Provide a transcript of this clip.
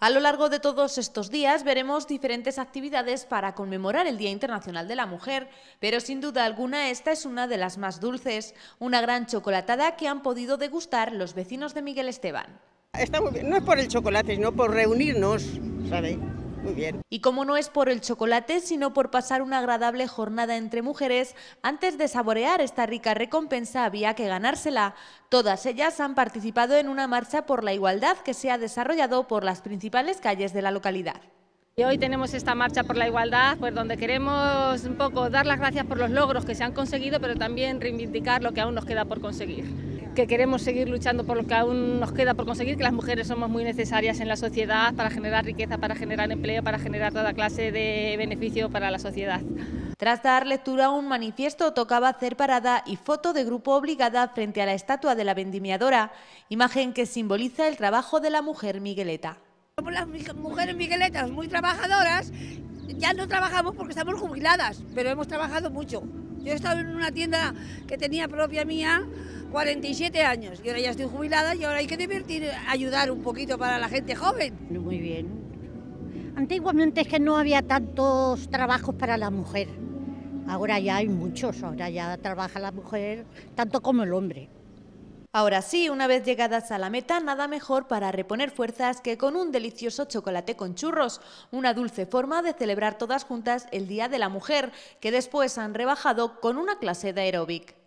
A lo largo de todos estos días veremos diferentes actividades para conmemorar el Día Internacional de la Mujer, pero sin duda alguna esta es una de las más dulces, una gran chocolatada que han podido degustar los vecinos de Miguel Esteban. no es por el chocolate, sino por reunirnos, ¿saben? Y como no es por el chocolate, sino por pasar una agradable jornada entre mujeres, antes de saborear esta rica recompensa había que ganársela. Todas ellas han participado en una marcha por la igualdad que se ha desarrollado por las principales calles de la localidad. Y hoy tenemos esta marcha por la igualdad, pues donde queremos un poco dar las gracias por los logros que se han conseguido, pero también reivindicar lo que aún nos queda por conseguir que queremos seguir luchando por lo que aún nos queda por conseguir, que las mujeres somos muy necesarias en la sociedad para generar riqueza, para generar empleo, para generar toda clase de beneficio para la sociedad. Tras dar lectura a un manifiesto, tocaba hacer parada y foto de grupo obligada frente a la estatua de la vendimiadora, imagen que simboliza el trabajo de la mujer migueleta. Las mujeres migueletas muy trabajadoras, ya no trabajamos porque estamos jubiladas, pero hemos trabajado mucho. Yo he estado en una tienda que tenía propia mía 47 años y ahora ya estoy jubilada y ahora hay que divertir, ayudar un poquito para la gente joven. Muy bien. Antiguamente es que no había tantos trabajos para la mujer. Ahora ya hay muchos, ahora ya trabaja la mujer tanto como el hombre. Ahora sí, una vez llegadas a la meta, nada mejor para reponer fuerzas que con un delicioso chocolate con churros, una dulce forma de celebrar todas juntas el Día de la Mujer, que después han rebajado con una clase de aeróbic.